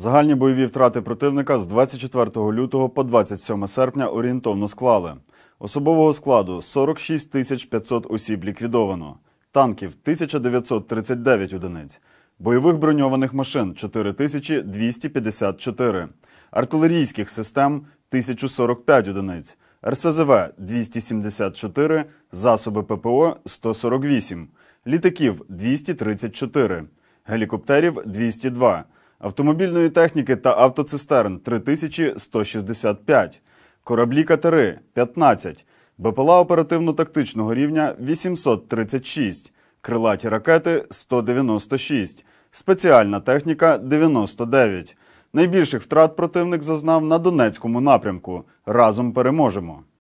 Загальні бойові втрати противника з 24 лютого по 27 серпня орієнтовно склали. Особового складу 46 тисяч 500 осіб ліквідовано, танків 1939 одиниць, бойових броньованих машин 4254, артилерійських систем 1045 одиниць, РСЗВ 274, засоби ППО 148, літаків 234, гелікоптерів 202 автомобільної техніки та автоцистерн 3165, кораблі катери 15, БПЛА оперативно-тактичного рівня 836, крилаті ракети 196, спеціальна техніка 99. Найбільших втрат противник зазнав на Донецькому напрямку. Разом переможемо.